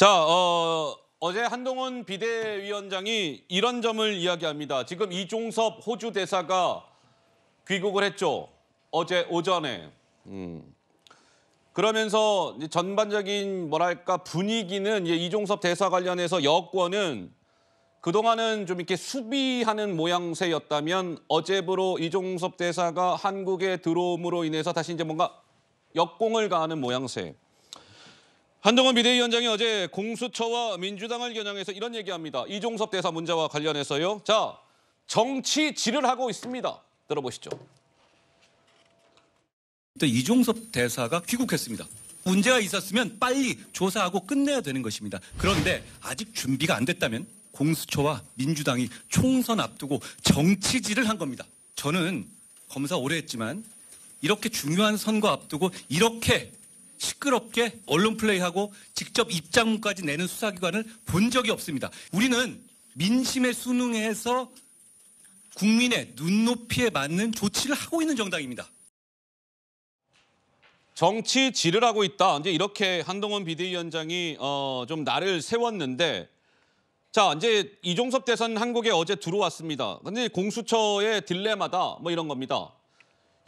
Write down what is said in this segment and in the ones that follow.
자, 어, 어제 한동훈 비대위원장이 이런 점을 이야기합니다. 지금 이종섭 호주 대사가 귀국을 했죠. 어제 오전에. 음. 그러면서 전반적인 뭐랄까 분위기는 이종섭 대사 관련해서 여권은 그동안은 좀 이렇게 수비하는 모양새였다면 어제부로 이종섭 대사가 한국에 들어옴으로 인해서 다시 이제 뭔가 역공을 가하는 모양새. 한동훈 비대위원장이 어제 공수처와 민주당을 겨냥해서 이런 얘기합니다. 이종섭 대사 문제와 관련해서요. 자, 정치 질을 하고 있습니다. 들어보시죠. 이종섭 대사가 귀국했습니다. 문제가 있었으면 빨리 조사하고 끝내야 되는 것입니다. 그런데 아직 준비가 안 됐다면 공수처와 민주당이 총선 앞두고 정치질을 한 겁니다. 저는 검사 오래 했지만 이렇게 중요한 선거 앞두고 이렇게 시끄럽게 언론 플레이하고 직접 입장문까지 내는 수사기관을 본 적이 없습니다. 우리는 민심의순응에서 국민의 눈높이에 맞는 조치를 하고 있는 정당입니다. 정치 질을 하고 있다. 이제 이렇게 한동훈 비대위원장이 어, 좀 나를 세웠는데 자 이제 이종섭 대선 한국에 어제 들어왔습니다. 근데 공수처의 딜레마다 뭐 이런 겁니다.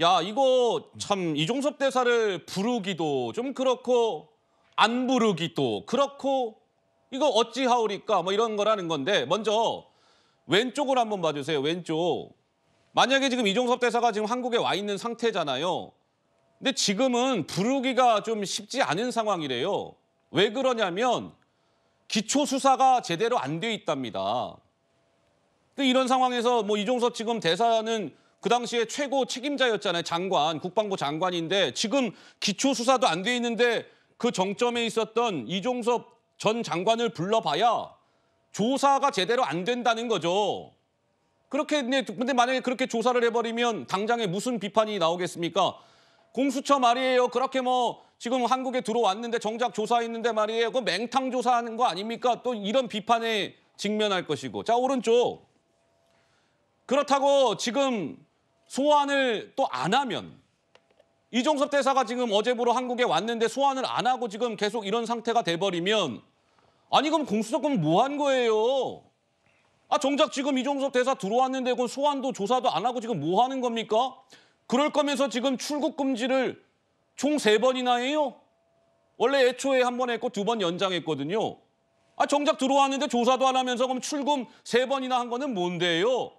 야 이거 참 이종섭 대사를 부르기도 좀 그렇고 안 부르기도 그렇고 이거 어찌하오리까 뭐 이런 거라는 건데 먼저 왼쪽을 한번 봐주세요 왼쪽 만약에 지금 이종섭 대사가 지금 한국에 와 있는 상태잖아요 근데 지금은 부르기가 좀 쉽지 않은 상황이래요 왜 그러냐면 기초 수사가 제대로 안 돼 있답니다. 또 이런 상황에서 뭐 이종섭 지금 대사는 그 당시에 최고 책임자였잖아요. 장관, 국방부 장관인데 지금 기초수사도 안 돼 있는데 그 정점에 있었던 이종섭 전 장관을 불러봐야 조사가 제대로 안 된다는 거죠. 그렇게 네, 근데 만약에 그렇게 조사를 해버리면 당장에 무슨 비판이 나오겠습니까? 공수처 말이에요. 그렇게 뭐 지금 한국에 들어왔는데 정작 조사했는데 말이에요. 그 맹탕 조사하는 거 아닙니까? 또 이런 비판에 직면할 것이고. 자 오른쪽. 그렇다고 지금 소환을 또 안 하면 이종섭 대사가 지금 어제 부로 한국에 왔는데 소환을 안 하고 지금 계속 이런 상태가 돼버리면 아니 그럼 공수처건 뭐한 거예요? 아 정작 지금 이종섭 대사 들어왔는데 그건 소환도 조사도 안 하고 지금 뭐 하는 겁니까? 그럴 거면서 지금 출국 금지를 총 세번이나 해요? 원래 애초에 한 번 했고 두 번 연장했거든요. 아 정작 들어왔는데 조사도 안 하면서 그럼 출금 세번이나한 거는 뭔데요?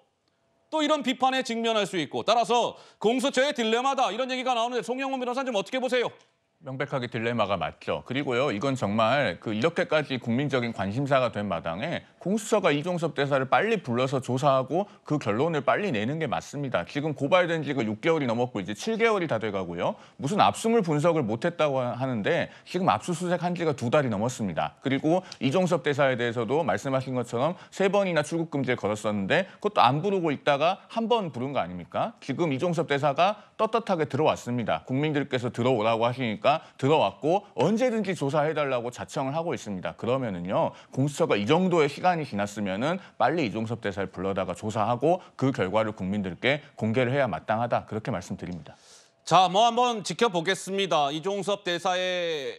또 이런 비판에 직면할 수 있고 따라서 공수처의 딜레마다 이런 얘기가 나오는데 송영호 변호사님 어떻게 보세요? 명백하게 딜레마가 맞죠. 그리고요, 이건 정말 그 이렇게까지 국민적인 관심사가 된 마당에 공수처가 이종섭 대사를 빨리 불러서 조사하고 그 결론을 빨리 내는 게 맞습니다. 지금 고발된 지가 6개월이 넘었고 이제 7개월이 다 돼가고요. 무슨 압수물 분석을 못했다고 하는데 지금 압수수색 한 지가 두 달이 넘었습니다. 그리고 이종섭 대사에 대해서도 말씀하신 것처럼 세 번이나 출국 금지를 걸었었는데 그것도 안 부르고 있다가 한 번 부른 거 아닙니까? 지금 이종섭 대사가 떳떳하게 들어왔습니다. 국민들께서 들어오라고 하시니까 들어왔고 언제든지 조사해달라고 자청을 하고 있습니다. 그러면은요 공수처가 이 정도의 시간 시간이 지났으면은 빨리 이종섭 대사를 불러다가 조사하고 그 결과를 국민들께 공개를 해야 마땅하다 그렇게 말씀드립니다. 자, 뭐 한번 지켜보겠습니다. 이종섭 대사의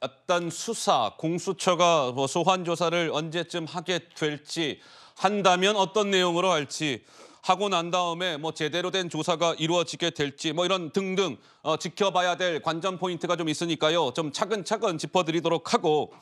어떤 수사, 공수처가 뭐 소환 조사를 언제쯤 하게 될지 한다면 어떤 내용으로 할지 하고 난 다음에 뭐 제대로 된 조사가 이루어지게 될지 뭐 이런 등등 어, 지켜봐야 될 관전 포인트가 좀 있으니까요. 좀 차근차근 짚어드리도록 하고